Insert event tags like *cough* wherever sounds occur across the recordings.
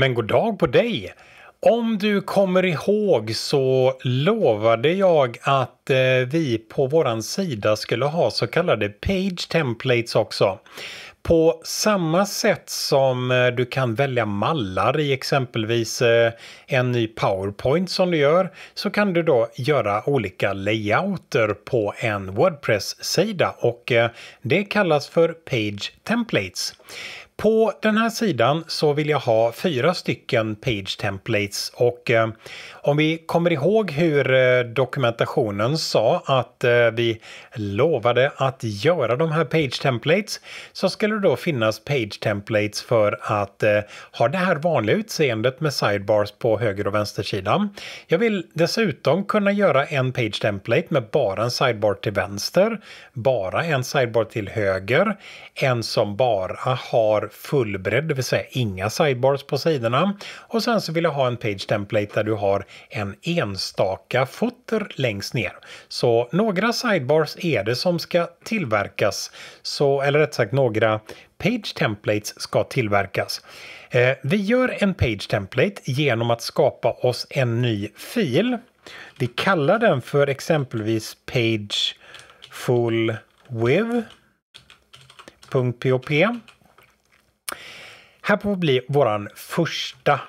Men god dag på dig! Om du kommer ihåg så lovade jag att eh, vi på våran sida skulle ha så kallade page templates också. På samma sätt som eh, du kan välja mallar i exempelvis eh, en ny powerpoint som du gör så kan du då göra olika layouter på en Wordpress-sida och det kallas för page templates. På den här sidan så vill jag ha fyra stycken page templates och eh, om vi kommer ihåg hur eh, dokumentationen sa att eh, vi lovade att göra de här page templates så skulle det då finnas page templates för att eh, ha det här vanliga utseendet med sidebars på höger och vänster sida. Jag vill dessutom kunna göra en page template med bara en sidebar till vänster, bara en sidebar till höger, en som bara har fullbredd, det vill säga inga sidebars på sidorna. Och sen så vill jag ha en page template där du har en enstaka footer längst ner. Så några sidebars är det som ska tillverkas, så, eller rätt sagt några page templates ska tillverkas. Eh, vi gör en page template genom att skapa oss en ny fil. Vi kallar den för exempelvis page full with här får bli våran första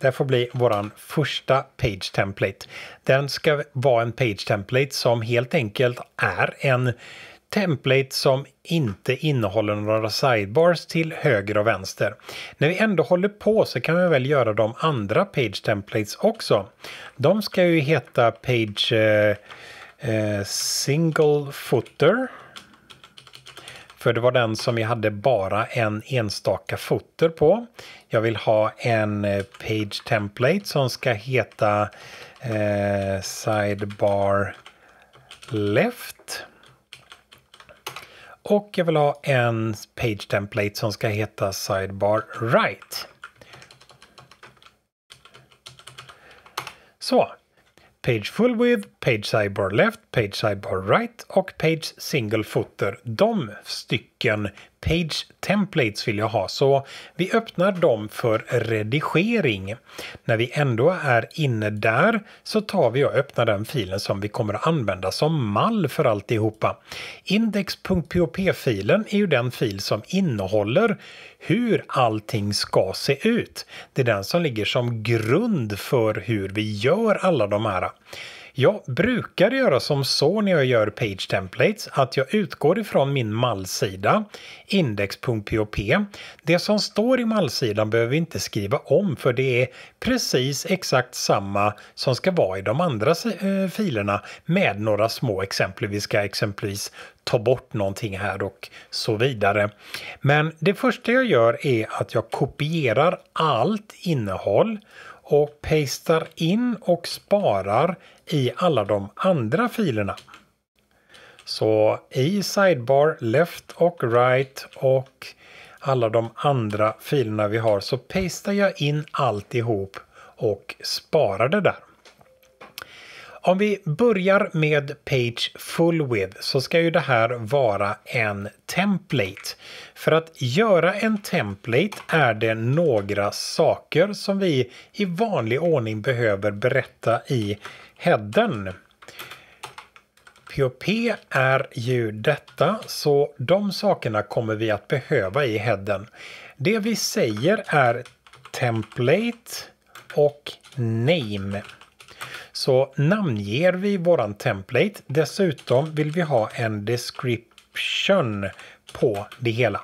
det får bli våran första page template. Den ska vara en page template som helt enkelt är en template som inte innehåller några sidebars till höger och vänster. När vi ändå håller på så kan vi väl göra de andra page templates också. De ska ju heta page eh, eh, single footer. För det var den som jag hade bara en enstaka foter på. Jag vill ha en eh, page template som ska heta eh, sidebar left. Och jag vill ha en page template som ska heta sidebar right. Så, Page Full with, Page Sidebar Left, Page Sidebar Right och Page Single Footer. De stycken stycken Page Templates vill jag ha så vi öppnar dem för redigering. När vi ändå är inne där så tar vi och öppnar den filen som vi kommer att använda som mall för alltihopa. Index.php-filen är ju den fil som innehåller hur allting ska se ut. Det är den som ligger som grund för hur vi gör alla de här. Jag brukar göra som så när jag gör page templates att jag utgår ifrån min mallsida, index.pop. Det som står i mallsidan behöver vi inte skriva om för det är precis exakt samma som ska vara i de andra eh, filerna med några små exempel. Vi ska exempelvis ta bort någonting här och så vidare. Men det första jag gör är att jag kopierar allt innehåll och pastar in och sparar i alla de andra filerna. Så i sidebar, left och right och alla de andra filerna vi har så pastar jag in alltihop och sparar det där. Om vi börjar med Page Full With så ska ju det här vara en template. För att göra en template är det några saker som vi i vanlig ordning behöver berätta i headen. POP är ju detta, så de sakerna kommer vi att behöva i headen. Det vi säger är template och name så namnger vi våran template. Dessutom vill vi ha en description på det hela.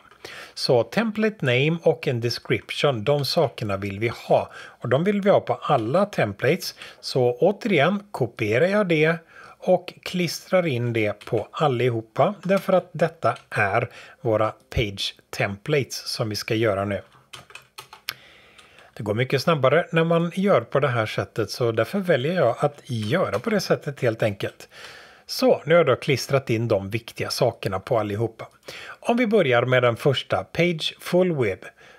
Så template name och en description, de sakerna vill vi ha. Och de vill vi ha på alla templates. Så återigen kopierar jag det och klistrar in det på allihopa därför att detta är våra page templates som vi ska göra nu. Det går mycket snabbare när man gör på det här sättet så därför väljer jag att göra på det sättet helt enkelt. Så, nu har jag då klistrat in de viktiga sakerna på allihopa. Om vi börjar med den första, Page Full Web.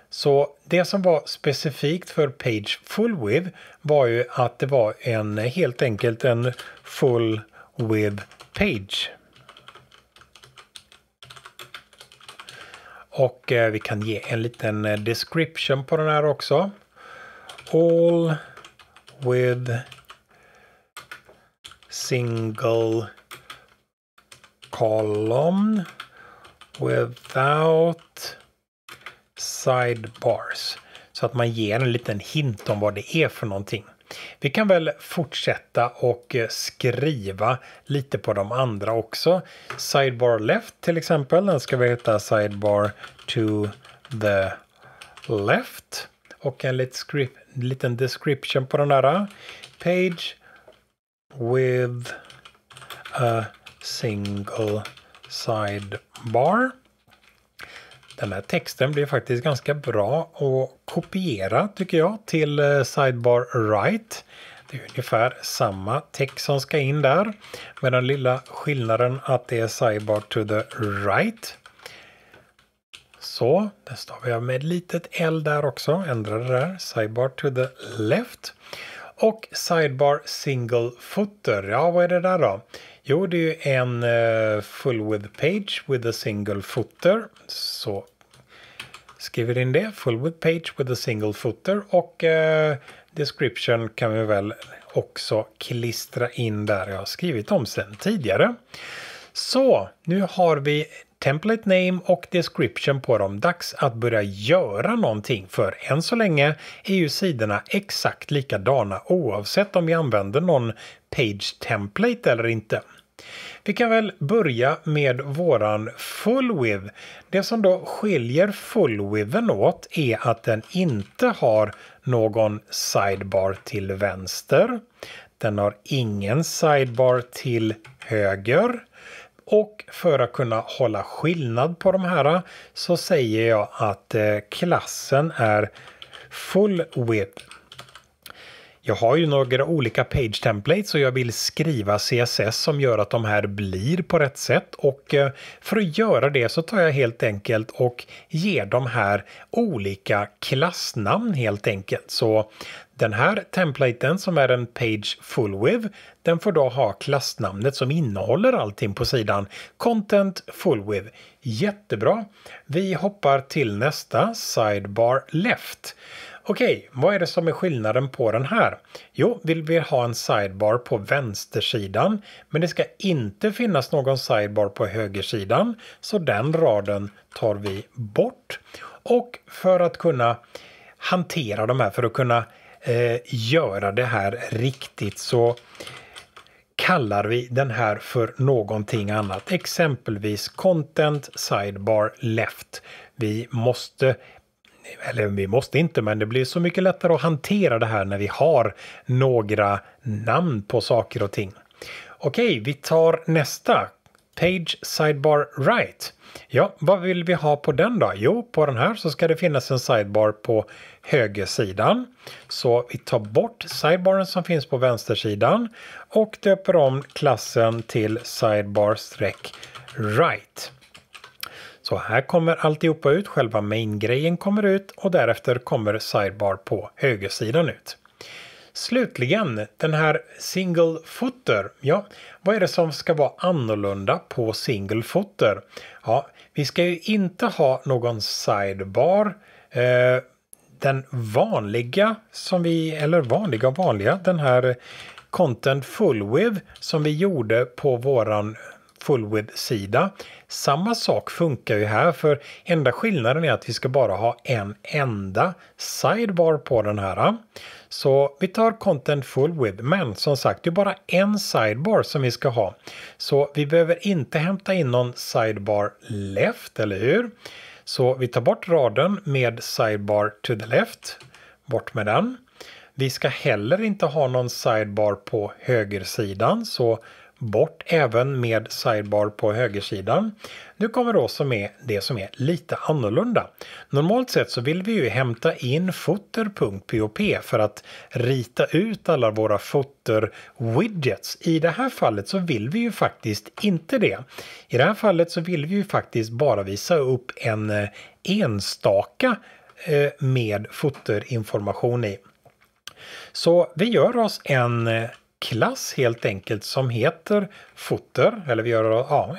Så det som var specifikt för Page Full Web var ju att det var en helt enkelt en Full Web Page. Och eh, vi kan ge en liten eh, description på den här också all with single column without sidebars. Så att man ger en liten hint om vad det är för någonting. Vi kan väl fortsätta och eh, skriva lite på de andra också. Sidebar left till exempel, den ska vi heta sidebar to the left och en liten description på den där. Eh? Page with a single sidebar. Den här texten blir faktiskt ganska bra att kopiera tycker jag till eh, Sidebar Right. Det är ungefär samma text som ska in där med den lilla skillnaden att det är Sidebar to the right. Så, där stavar jag med ett litet L där också, ändrar det där. Sidebar to the left. Och Sidebar single footer, ja vad är det där då? Jo, det är ju en uh, full width page with a single footer. Så skriver in det, full width page with a single footer och uh, description kan vi väl också klistra in där jag har skrivit om sen tidigare. Så nu har vi template name och description på dem. Dags att börja göra någonting för än så länge är ju sidorna exakt likadana oavsett om vi använder någon page template eller inte. Vi kan väl börja med våran full width. Det som då skiljer full widthen åt är att den inte har någon sidebar till vänster. Den har ingen sidebar till höger. Och för att kunna hålla skillnad på de här så säger jag att eh, klassen är full width. Jag har ju några olika page templates och jag vill skriva CSS som gör att de här blir på rätt sätt och eh, för att göra det så tar jag helt enkelt och ger de här olika klassnamn helt enkelt. Så den här templaten som är en page full with, den får då ha klassnamnet som innehåller allting på sidan content full with. Jättebra! Vi hoppar till nästa, sidebar left. Okej, vad är det som är skillnaden på den här? Jo, vill vi ha en sidebar på vänstersidan, men det ska inte finnas någon sidebar på högersidan, så den raden tar vi bort. Och för att kunna hantera de här, för att kunna Eh, göra det här riktigt så kallar vi den här för någonting annat, exempelvis Content Sidebar Left. Vi måste eller vi måste inte, men det blir så mycket lättare att hantera det här när vi har några namn på saker och ting. Okej, vi tar nästa. Page Sidebar Right. Ja, vad vill vi ha på den då? Jo, på den här så ska det finnas en sidebar på högersidan. Så vi tar bort sidebaren som finns på vänstersidan och döper om klassen till sidebar-right. Så här kommer alltihopa ut, själva main-grejen kommer ut och därefter kommer sidebar på högersidan ut. Slutligen, den här single footer. Ja, vad är det som ska vara annorlunda på single footer? Ja, vi ska ju inte ha någon sidebar. Eh, den vanliga som vi, eller vanliga och vanliga, den här Content Full With som vi gjorde på våran Full With-sida. Samma sak funkar ju här för enda skillnaden är att vi ska bara ha en enda sidebar på den här. Så vi tar Content Full With men som sagt det är bara en sidebar som vi ska ha. Så vi behöver inte hämta in någon sidebar left, eller hur? Så vi tar bort raden med sidebar to the left. Bort med den. Vi ska heller inte ha någon sidebar på högersidan så bort även med sidebar på högersidan. Nu kommer då som är det som är lite annorlunda. Normalt sett så vill vi ju hämta in footer.pop för att rita ut alla våra footer-widgets. I det här fallet så vill vi ju faktiskt inte det. I det här fallet så vill vi ju faktiskt bara visa upp en eh, enstaka eh, med foterinformation i. Så vi gör oss en eh, klass helt enkelt som heter footer. Eller vi gör ja,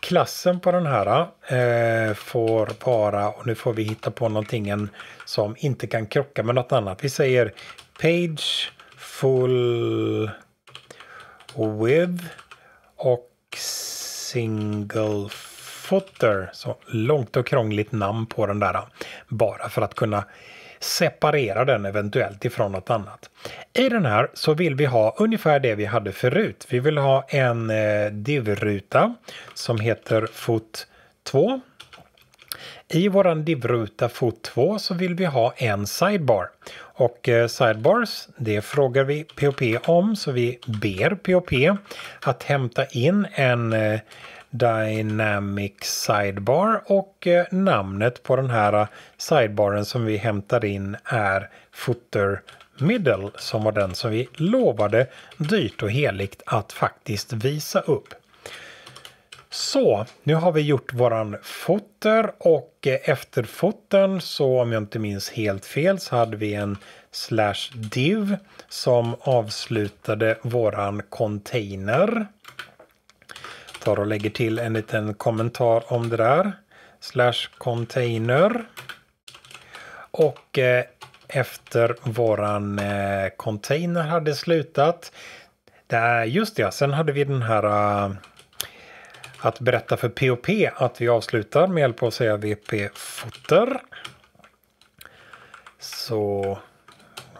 klassen på den här eh, får bara, och nu får vi hitta på någonting som inte kan krocka med något annat. Vi säger page full with och single footer. Så långt och krångligt namn på den där. Bara för att kunna separera den eventuellt ifrån något annat. I den här så vill vi ha ungefär det vi hade förut. Vi vill ha en eh, divruta som heter fot 2. I våran divruta fot 2 så vill vi ha en sidebar. Och eh, sidebars, det frågar vi POP om, så vi ber POP att hämta in en eh, Dynamic Sidebar och eh, namnet på den här eh, sidebaren som vi hämtar in är Footer Middle som var den som vi lovade dyrt och heligt att faktiskt visa upp. Så, nu har vi gjort våran footer och eh, efter foten så om jag inte minns helt fel så hade vi en slash div som avslutade våran container tar och lägger till en liten kommentar om det där. Slash container. Och eh, efter våran eh, container hade slutat. Där, just det, sen hade vi den här uh, att berätta för POP att vi avslutar med hjälp av att säga VP-foter. Så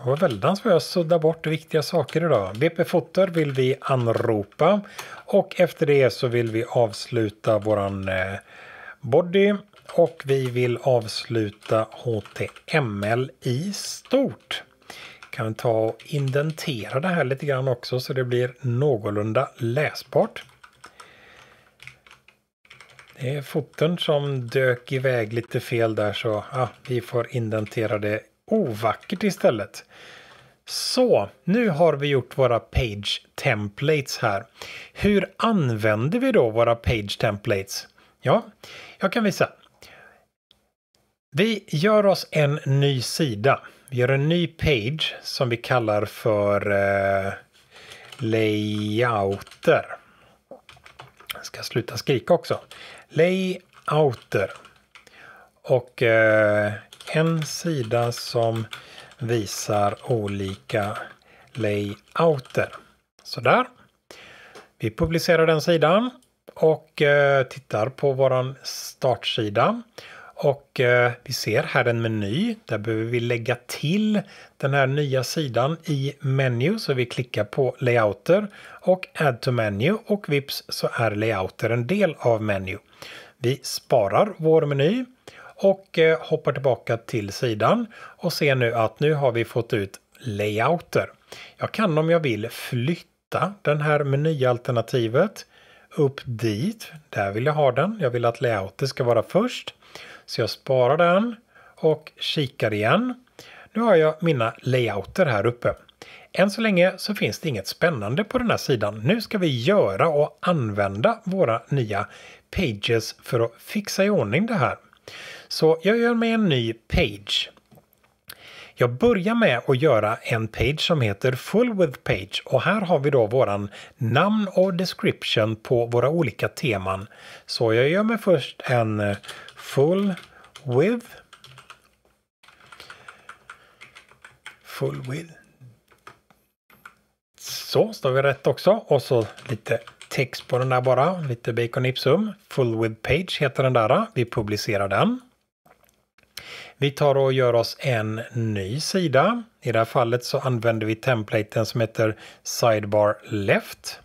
det var väldans vad jag suddar bort viktiga saker idag. BP Fotter vill vi anropa och efter det så vill vi avsluta våran eh, body och vi vill avsluta HTML i stort. Kan ta och indentera det här lite grann också så det blir någorlunda läsbart. Det är foten som dök iväg lite fel där så ah, vi får indentera det ovackert istället. Så, nu har vi gjort våra page templates här. Hur använder vi då våra page templates? Ja, jag kan visa. Vi gör oss en ny sida. Vi gör en ny page som vi kallar för eh, layouter. Jag ska sluta skrika också. Layouter. Och eh, en sida som visar olika layouter. Sådär. Vi publicerar den sidan och eh, tittar på vår startsida. Och eh, vi ser här en meny. Där behöver vi lägga till den här nya sidan i menu. Så vi klickar på layouter och add to menu och vips så är layouter en del av menu. Vi sparar vår meny och eh, hoppar tillbaka till sidan och ser nu att nu har vi fått ut layouter. Jag kan om jag vill flytta den här menyalternativet upp dit. Där vill jag ha den. Jag vill att layouter ska vara först. Så jag sparar den och kikar igen. Nu har jag mina layouter här uppe. Än så länge så finns det inget spännande på den här sidan. Nu ska vi göra och använda våra nya pages för att fixa i ordning det här. Så jag gör mig en ny page. Jag börjar med att göra en page som heter Full with page och här har vi då våran namn och description på våra olika teman. Så jag gör mig först en eh, Full with Full with Så, står vi rätt också. Och så lite text på den där bara, lite Bacon Ipsum. Full with page heter den där. Vi publicerar den. Vi tar och gör oss en ny sida. I det här fallet så använder vi templaten som heter Sidebar Left.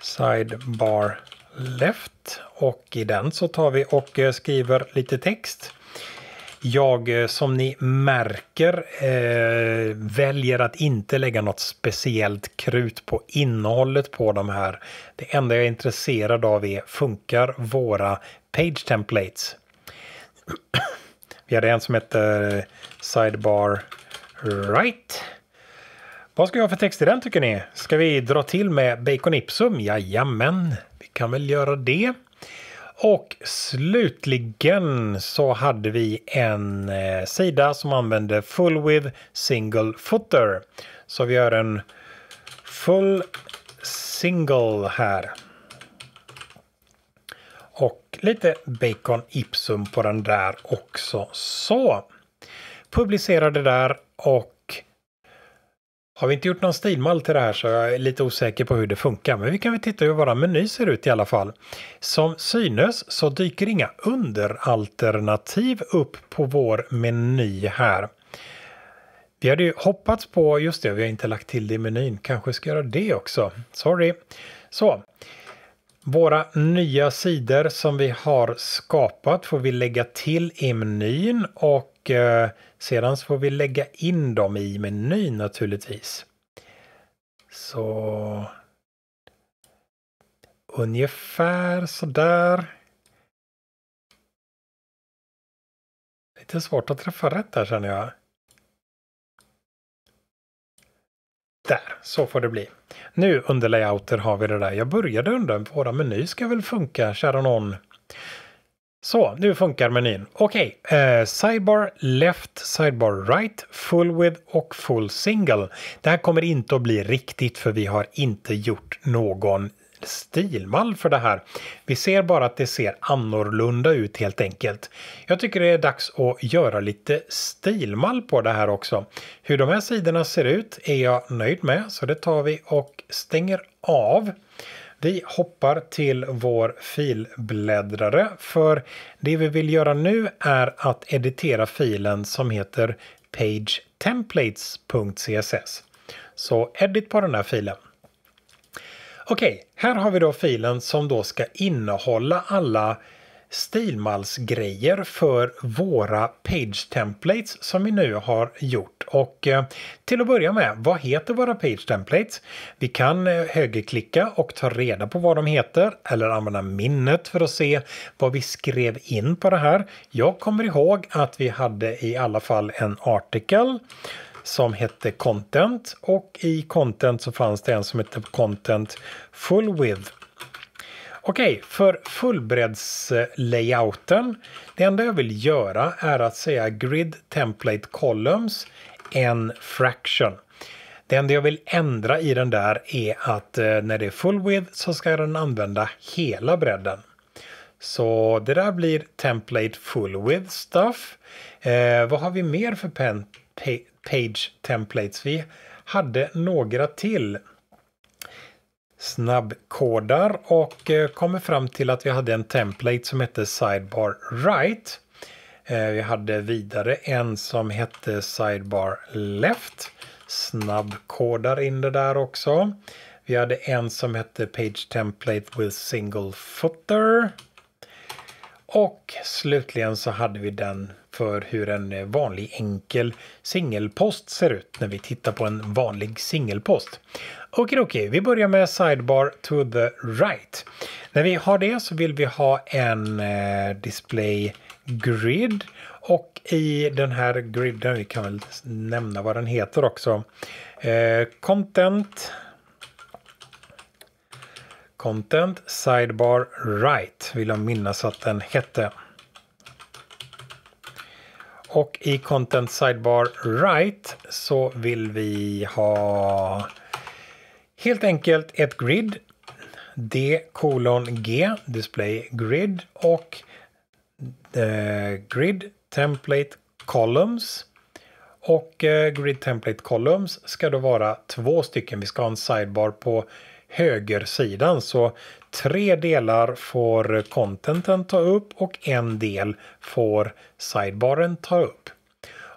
Sidebar Left och i den så tar vi och eh, skriver lite text. Jag eh, som ni märker eh, väljer att inte lägga något speciellt krut på innehållet på de här. Det enda jag är intresserad av är funkar våra page templates? Vi hade en som heter eh, Sidebar Right. Vad ska vi ha för text i den tycker ni? Ska vi dra till med Bacon Ipsum? Jajamän, vi kan väl göra det. Och slutligen så hade vi en eh, sida som använde Full with Single Footer. Så vi gör en Full Single här och lite bacon ipsum på den där också. Så publicera det där och har vi inte gjort någon stilmall till det här så jag är lite osäker på hur det funkar. Men vi kan väl titta hur våra meny ser ut i alla fall. Som synes så dyker inga underalternativ upp på vår meny här. Vi hade ju hoppats på, just det, vi har inte lagt till det i menyn. Kanske ska göra det också. Sorry. Så, våra nya sidor som vi har skapat får vi lägga till i menyn och eh, sedan så får vi lägga in dem i menyn naturligtvis. Så ungefär sådär. Lite svårt att träffa rätt där känner jag. Där, så får det bli. Nu under layouter har vi det där. Jag började undra, våra meny ska väl funka, kära någon? Så, nu funkar menyn. Okej, okay. eh, sidebar left, sidebar right, full width och full single. Det här kommer inte att bli riktigt för vi har inte gjort någon stilmall för det här. Vi ser bara att det ser annorlunda ut helt enkelt. Jag tycker det är dags att göra lite stilmall på det här också. Hur de här sidorna ser ut är jag nöjd med så det tar vi och stänger av. Vi hoppar till vår filbläddrare för det vi vill göra nu är att editera filen som heter pagetemplates.css. Så edit på den här filen. Okej, okay, här har vi då filen som då ska innehålla alla stilmalsgrejer för våra page templates som vi nu har gjort. Och eh, till att börja med, vad heter våra page templates? Vi kan eh, högerklicka och ta reda på vad de heter eller använda minnet för att se vad vi skrev in på det här. Jag kommer ihåg att vi hade i alla fall en artikel som hette Content och i Content så fanns det en som hette Content Full With. Okej, okay, för fullbreddslayouten, det enda jag vill göra är att säga Grid Template Columns en fraction. Det enda jag vill ändra i den där är att eh, när det är full width så ska den använda hela bredden. Så det där blir template full width stuff. Eh, vad har vi mer för pen page templates. Vi hade några till snabbkodar och eh, kommer fram till att vi hade en template som hette Sidebar Right. Eh, vi hade vidare en som hette Sidebar Left. Snabbkodar in det där också. Vi hade en som hette Page Template with Single Footer. Och slutligen så hade vi den för hur en vanlig enkel singelpost ser ut när vi tittar på en vanlig singelpost. Okej, okej, vi börjar med Sidebar to the right. När vi har det så vill vi ha en eh, display grid och i den här griden, vi kan väl nämna vad den heter också, eh, content Content Sidebar Right vill jag minnas att den hette. Och i Content Sidebar Right så vill vi ha helt enkelt ett grid. D kolon G, Display Grid och eh, Grid Template Columns. Och eh, Grid Template Columns ska då vara två stycken. Vi ska ha en sidebar på högersidan. Så tre delar får contenten ta upp och en del får sidebaren ta upp.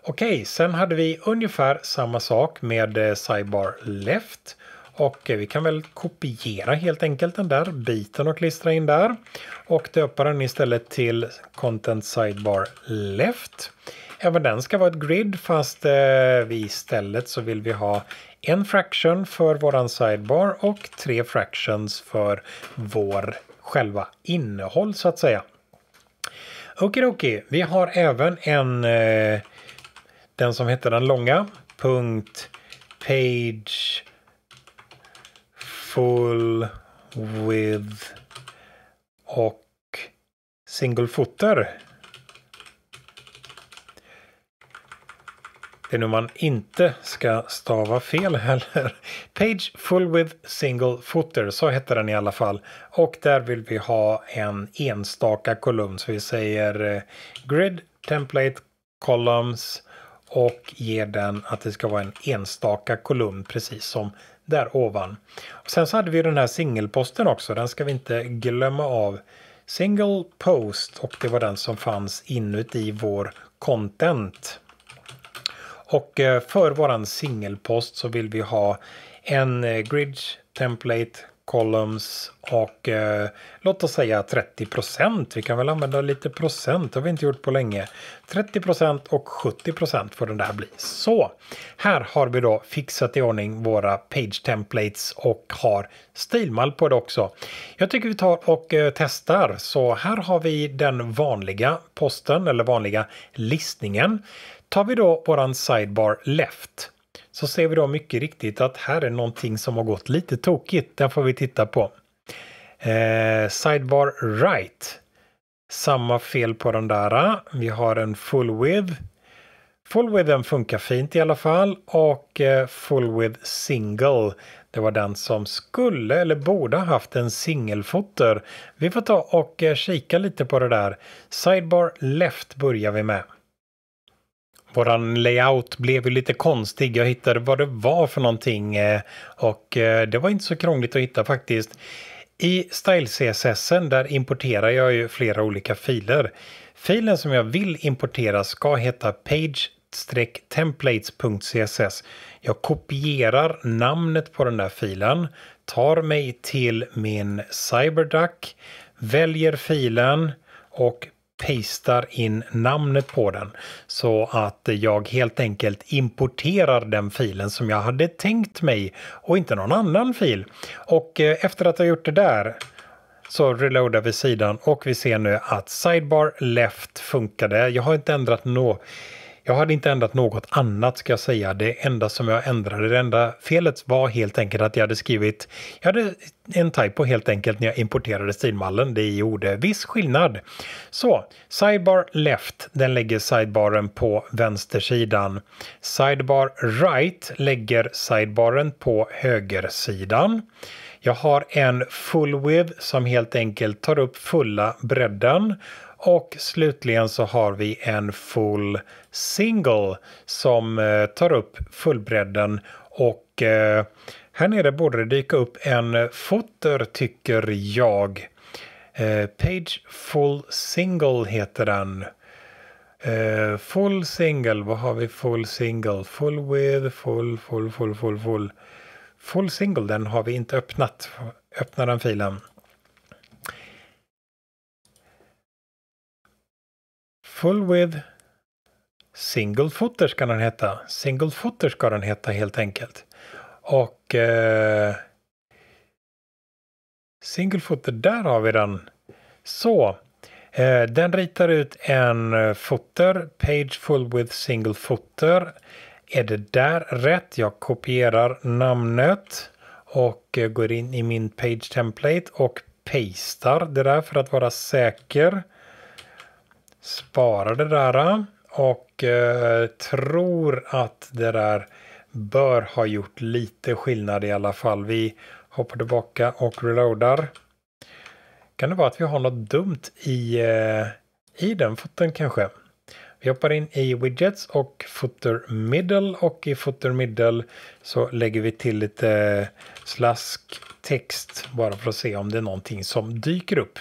Okej, sen hade vi ungefär samma sak med eh, sidebar left. Och eh, vi kan väl kopiera helt enkelt den där biten och klistra in där. Och döpa den istället till Content Sidebar Left. Även den ska vara ett grid fast eh, istället så vill vi ha en fraction för våran sidebar och tre fractions för vår själva innehåll så att säga. Okidoki, okay, vi har även en, eh, den som heter den långa, punkt page full with och single footer. Det är nu man inte ska stava fel heller. *laughs* Page Full With Single Footer, så heter den i alla fall. Och där vill vi ha en enstaka kolumn, så vi säger eh, Grid Template Columns och ger den att det ska vara en enstaka kolumn, precis som där ovan. Och sen så hade vi den här singelposten också, den ska vi inte glömma av. Single Post och det var den som fanns inuti vår content. Och eh, för våran singelpost så vill vi ha en eh, gridge template columns och eh, låt oss säga 30 procent. Vi kan väl använda lite procent, det har vi inte gjort på länge. 30 procent och 70 procent får den där bli. Så här har vi då fixat i ordning våra page templates och har stilmall på det också. Jag tycker vi tar och eh, testar. Så här har vi den vanliga posten eller vanliga listningen. Tar vi då våran sidebar left så ser vi då mycket riktigt att här är någonting som har gått lite tokigt. Den får vi titta på. Eh, sidebar right. Samma fel på den där. Vi har en full width. Full width funkar fint i alla fall och eh, full width single. Det var den som skulle eller borde ha haft en singelfotter. Vi får ta och eh, kika lite på det där. Sidebar left börjar vi med våran layout blev ju lite konstig. Jag hittade vad det var för någonting eh, och eh, det var inte så krångligt att hitta faktiskt. I Style CSS där importerar jag ju flera olika filer. Filen som jag vill importera ska heta page templates.css. Jag kopierar namnet på den där filen, tar mig till min Cyberduck, väljer filen och pastar in namnet på den så att jag helt enkelt importerar den filen som jag hade tänkt mig och inte någon annan fil. Och eh, efter att ha gjort det där så reloadar vi sidan och vi ser nu att sidebar left funkade. Jag har inte ändrat något jag hade inte ändrat något annat ska jag säga. Det enda som jag ändrade, det enda felet var helt enkelt att jag hade skrivit, jag hade en typo helt enkelt när jag importerade stilmallen. Det gjorde viss skillnad. Så, Sidebar Left, den lägger sidebaren på vänstersidan. Sidebar Right lägger sidebaren på högersidan. Jag har en Full Width som helt enkelt tar upp fulla bredden och slutligen så har vi en full single som eh, tar upp fullbredden och eh, här nere borde det dyka upp en fotter tycker jag. Eh, Page Full Single heter den. Uh, full single, vad har vi full single? Full with, full, full, full, full, full. Full single, den har vi inte öppnat. Öppna den filen. Full with Single Footer ska den heta. Single Footer ska den heta helt enkelt. Och eh, Single Footer, där har vi den. Så, eh, den ritar ut en eh, footer, Page Full with Single Footer. Är det där rätt? Jag kopierar namnet och eh, går in i min Page Template och pastar det där för att vara säker sparar det där eh, och eh, tror att det där bör ha gjort lite skillnad i alla fall. Vi hoppar tillbaka och reloadar. Kan det vara att vi har något dumt i, eh, i den foten kanske? Vi hoppar in i widgets och footer middle och i footer middle så lägger vi till lite slask text bara för att se om det är någonting som dyker upp.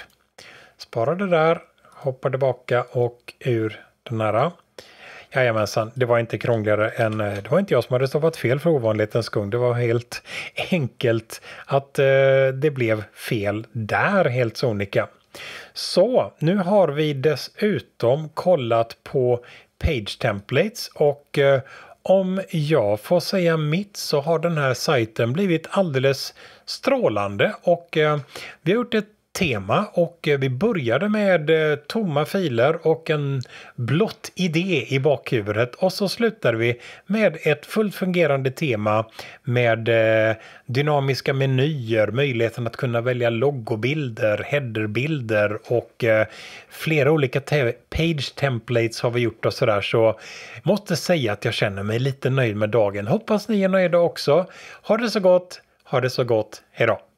Spara det där hoppar tillbaka och ur den här. Jajamensan, det var inte krångligare än... Eh, det var inte jag som hade stoppat fel för ovanlighetens skull. Det var helt *laughs* enkelt att eh, det blev fel där, helt sonika. Så, nu har vi dessutom kollat på Page Templates och eh, om jag får säga mitt så har den här sajten blivit alldeles strålande och eh, vi har gjort ett tema och eh, vi började med eh, tomma filer och en blott idé i bakhuvudet och så slutade vi med ett fullt fungerande tema med eh, dynamiska menyer, möjligheten att kunna välja loggobilder, headerbilder och flera olika page templates har vi gjort och sådär så måste säga att jag känner mig lite nöjd med dagen. Hoppas ni är nöjda också. Ha det så gott! Ha det så gott! Hejdå!